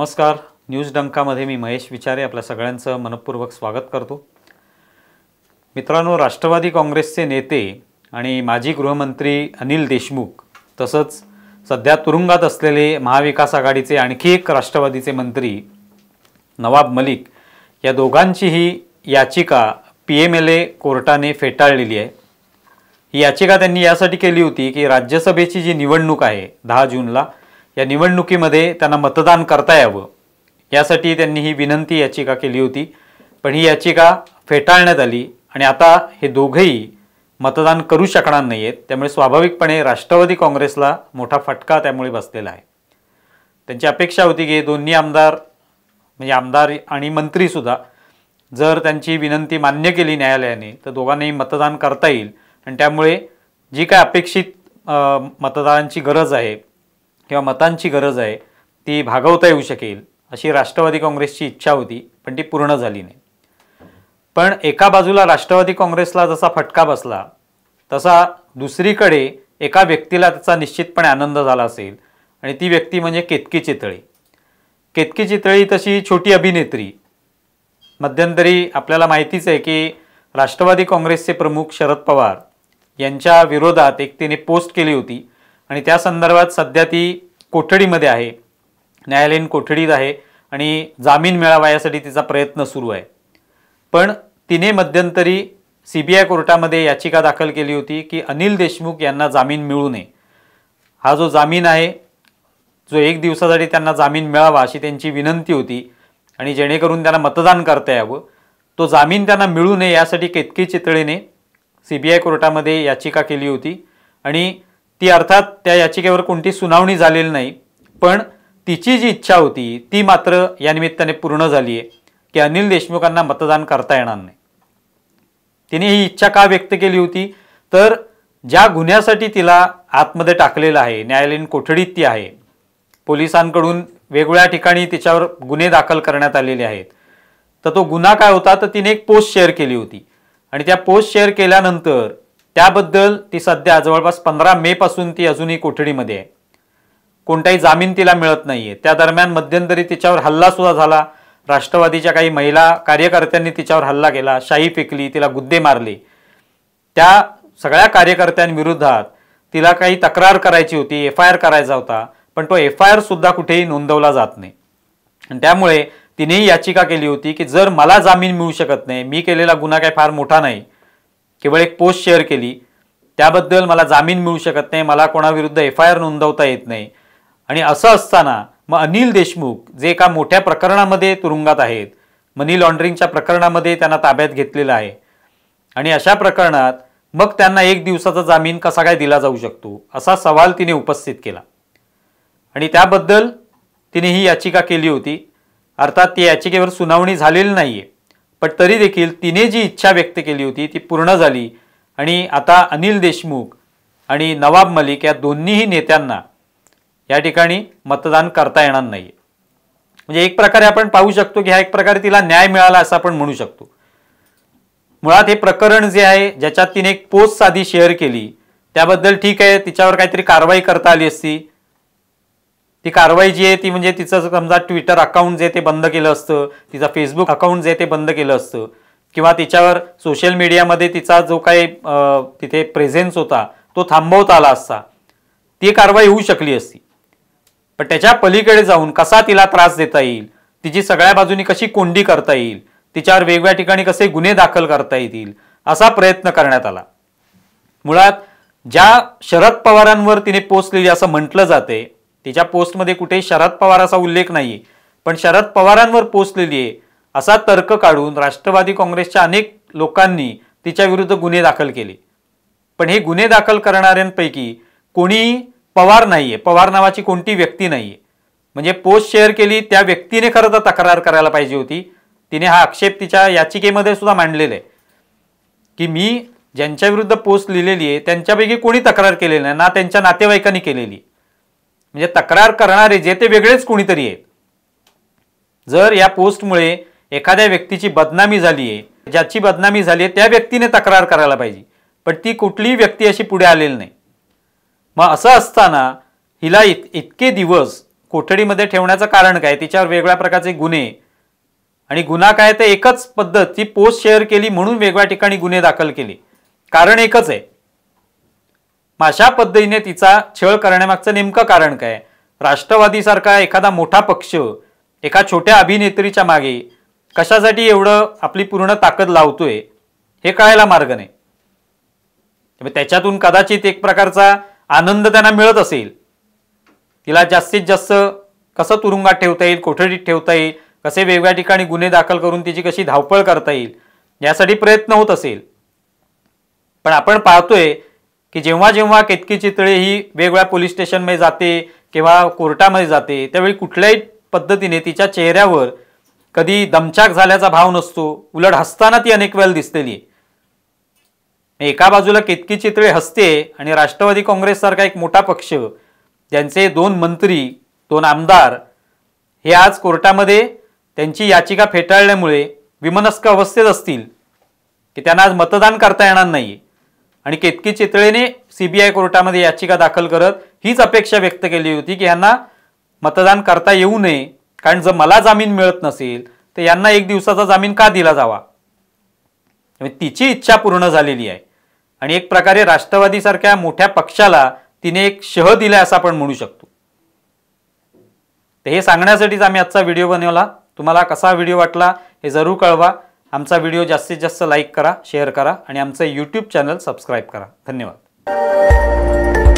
नमस्कार न्यूज डंकामध्ये मी महेश विचारे आपल्या सगळ्यांचं मनपूर्वक स्वागत करतो मित्रांनो राष्ट्रवादी काँग्रेसचे नेते आणि माजी गृहमंत्री अनिल देशमुख तसंच सध्या तुरुंगात असलेले महाविकास आघाडीचे आणखी एक राष्ट्रवादीचे मंत्री नवाब मलिक या दोघांचीही याचिका पी एम एल ए कोर्टाने फेटाळलेली आहे ही याचिका त्यांनी यासाठी केली होती की राज्यसभेची जी निवडणूक आहे दहा जूनला या निवडणुकीमध्ये त्यांना मतदान करता यावं यासाठी त्यांनी ही विनंती याचिका केली होती पण ही याचिका फेटाळण्यात आली आणि आता हे दोघंही मतदान करू शकणार नाही आहेत त्यामुळे स्वाभाविकपणे राष्ट्रवादी काँग्रेसला मोठा फटका त्यामुळे बसलेला आहे त्यांची अपेक्षा होती की दोन्ही आमदार म्हणजे आमदार आणि मंत्रीसुद्धा जर त्यांची विनंती मान्य केली न्यायालयाने तर दोघांनाही मतदान करता येईल आणि त्यामुळे जी काय अपेक्षित मतदारांची गरज आहे किंवा मतांची गरज आहे ती भागवता येऊ शकेल अशी राष्ट्रवादी काँग्रेसची इच्छा होती पण ती पूर्ण झाली नाही पण एका बाजूला राष्ट्रवादी काँग्रेसला जसा फटका बसला तसा दुसरीकडे एका व्यक्तीला त्याचा निश्चितपणे आनंद झाला असेल आणि ती व्यक्ती म्हणजे केतकी चितळी केतकी चितळी तशी छोटी अभिनेत्री मध्यंतरी आपल्याला माहितीच आहे की राष्ट्रवादी काँग्रेसचे प्रमुख शरद पवार यांच्या विरोधात एक तिने पोस्ट केली होती आणि त्या संदर्भात सध्या ती कोठडीमध्ये आहे न्यायालयीन कोठडीत आहे आणि जामीन मिळावा यासाठी तिचा प्रयत्न सुरू आहे पण तिने मध्यंतरी सी बी आय कोर्टामध्ये याचिका दाखल केली होती की अनिल देशमुख यांना जामीन मिळू नये हा जो जामीन आहे जो एक दिवसासाठी त्यांना जामीन मिळावा अशी त्यांची विनंती होती आणि जेणेकरून त्यांना मतदान करता यावं तो जामीन त्यांना मिळू नये यासाठी केतकी चितळेने सी बी आय कोर्टामध्ये याचिका केली होती आणि ती अर्थात त्या याचिकेवर कोणती सुनावणी झालेली नाही पण तिची जी इच्छा होती ती मात्र या निमित्ताने पूर्ण झाली आहे की अनिल देशमुखांना मतदान करता येणार नाही तिने ही इच्छा का व्यक्त केली होती तर ज्या गुन्ह्यासाठी तिला आतमध्ये टाकलेलं आहे न्यायालयीन कोठडीत ती आहे पोलिसांकडून वेगवेगळ्या ठिकाणी तिच्यावर गुन्हे दाखल करण्यात आलेले आहेत तर तो गुन्हा काय होता तर तिने एक पोस्ट शेअर केली होती आणि त्या पोस्ट शेअर केल्यानंतर त्याबद्दल ती सध्या जवळपास पंधरा मे पासून ती अजूनही कोठडीमध्ये आहे कोणताही जामीन तिला मिळत नाहीये त्या दरम्यान मध्यंतरी तिच्यावर हल्ला सुद्धा झाला राष्ट्रवादीच्या काही महिला कार्यकर्त्यांनी तिच्यावर हल्ला केला शाही फेकली तिला गुद्दे मारले त्या सगळ्या कार्यकर्त्यांविरोधात तिला काही तक्रार करायची होती एफ आय आर करायचा होता पण तो एफ आय आर सुद्धा कुठेही नोंदवला जात नाही आणि त्यामुळे तिनेही याचिका केली होती की जर मला जामीन मिळू शकत नाही मी केलेला गुन्हा काही फार मोठा नाही केवळ एक पोस्ट शेअर केली त्याबद्दल मला जामीन मिळू शकत नाही मला कोणाविरुद्ध एफ आय आर नोंदवता येत नाही आणि असं असताना मग अनिल देशमुख जे एका मोठ्या प्रकरणामध्ये तुरुंगात आहेत मनी लॉन्ड्रिंगच्या प्रकरणामध्ये त्यांना ताब्यात घेतलेलं आहे आणि अशा प्रकरणात मग त्यांना एक दिवसाचा जामीन कसा काय दिला जाऊ शकतो असा सवाल तिने उपस्थित केला आणि त्याबद्दल तिने ही याचिका केली होती अर्थात ती याचिकेवर सुनावणी झालेली नाही आहे पण तरी देखील तिने जी इच्छा व्यक्त केली होती ती पूर्ण झाली आणि आता अनिल देशमुख आणि नवाब मलिक या दोन्हीही नेत्यांना या ठिकाणी मतदान करता येणार नाही म्हणजे एक प्रकारे आपण पाहू शकतो की हा एक प्रकारे तिला न्याय मिळाला असं आपण म्हणू शकतो मुळात हे प्रकरण जे आहे ज्याच्यात तिने एक पोस्ट साधी शेअर केली त्याबद्दल ठीक आहे तिच्यावर काहीतरी कारवाई करता आली असती ती कारवाई जी आहे ती म्हणजे तिचं समजा ट्विटर अकाउंट जे ते बंद केलं असतं तिचा फेसबुक अकाउंट जे ते बंद केलं असतं किंवा तिच्यावर सोशल मीडियामध्ये तिचा जो काही तिथे प्रेझेन्स होता तो थांबवता आला असता ती कारवाई होऊ शकली असती पण त्याच्या पलीकडे जाऊन कसा तिला त्रास देता येईल तिची सगळ्या बाजूनी कशी कोंडी करता येईल तिच्यावर वेगवेगळ्या ठिकाणी कसे गुन्हे दाखल करता येतील असा प्रयत्न करण्यात आला मुळात ज्या शरद पवारांवर तिने पोचलेली असं म्हटलं जाते तिच्या पोस्टमध्ये कुठे शरद पवार असा उल्लेख नाही पण शरद पवारांवर लिहिली आहे असा तर्क काढून राष्ट्रवादी काँग्रेसच्या अनेक लोकांनी तिच्याविरुद्ध गुन्हे दाखल केले पण हे गुन्हे दाखल करणाऱ्यांपैकी कोणी पवार नाही आहे पवार नावाची कोणती व्यक्ती नाही आहे म्हणजे पोस्ट शेअर केली त्या व्यक्तीने खरं तर तक्रार करायला पाहिजे होती तिने हा आक्षेप तिच्या याचिकेमध्ये सुद्धा मांडलेला आहे की मी ज्यांच्याविरुद्ध पोस्ट लिहिलेली आहे त्यांच्यापैकी कोणी तक्रार केलेली नाही ना त्यांच्या नातेवाईकांनी केलेली म्हणजे तक्रार करणारे जे ते वेगळेच कोणीतरी आहेत जर या पोस्टमुळे एखाद्या व्यक्तीची बदनामी झाली आहे ज्याची बदनामी झाली आहे त्या व्यक्तीने तक्रार करायला पाहिजे पण ती कुठलीही व्यक्ती अशी पुढे आलेली नाही मग असं असताना हिला इत इतके दिवस कोठडीमध्ये ठेवण्याचं कारण काय तिच्यावर वेगळ्या प्रकारचे गुन्हे आणि गुन्हा काय तर एकच पद्धत ती पोस्ट शेअर केली म्हणून वेगळ्या ठिकाणी गुन्हे दाखल केले कारण एकच आहे मग अशा पद्धतीने तिचा छळ करण्यामागचं नेमकं कारण काय राष्ट्रवादीसारखा एखादा मोठा पक्ष एका छोट्या अभिनेत्रीच्या मागे कशासाठी एवढं आपली पूर्ण ताकद लावतोय हे कळायला मार्ग नाही म्हणजे त्याच्यातून कदाचित एक प्रकारचा आनंद त्यांना मिळत असेल तिला जास्तीत जास्त कसं तुरुंगात ठेवता येईल कोठडीत ठेवता येईल कसे वेगळ्या ठिकाणी गुन्हे दाखल करून तिची कशी धावपळ करता येईल यासाठी प्रयत्न होत असेल पण आपण पाहतोय की जेव्हा जेव्हा केतकी चितळे ही वेगवेगळ्या पोलीस स्टेशनमध्ये जाते किंवा कोर्टामध्ये जाते त्यावेळी कुठल्याही पद्धतीने तिच्या चेहऱ्यावर कधी दमचाक झाल्याचा भाव नसतो उलट हसताना ती अनेक वेळेला दिसलेली एका बाजूला केतकी चितळे हसते आणि राष्ट्रवादी काँग्रेससारखा एक मोठा पक्ष ज्यांचे दोन मंत्री दोन आमदार हे आज कोर्टामध्ये त्यांची याचिका फेटाळल्यामुळे विमनस्क अवस्थेत असतील की त्यांना आज मतदान करता येणार नाही आणि केतकी चितळेने सीबीआय कोर्टामध्ये याचिका दाखल करत हीच अपेक्षा व्यक्त केली होती की यांना मतदान करता येऊ नये कारण जर मला जामीन मिळत नसेल तर यांना एक दिवसाचा जामीन का दिला जावा म्हणजे तिची इच्छा पूर्ण झालेली आहे आणि एक प्रकारे राष्ट्रवादीसारख्या मोठ्या पक्षाला तिने एक शह दिलाय असं आपण म्हणू शकतो तर हे सांगण्यासाठीच आम्ही आजचा व्हिडिओ बनवला तुम्हाला कसा व्हिडिओ वाटला हे जरूर कळवा आमचा व्हिडिओ जास्तीत जास्त लाईक करा शेअर करा आणि आमचं यूट्यूब चॅनल सबस्क्राईब करा धन्यवाद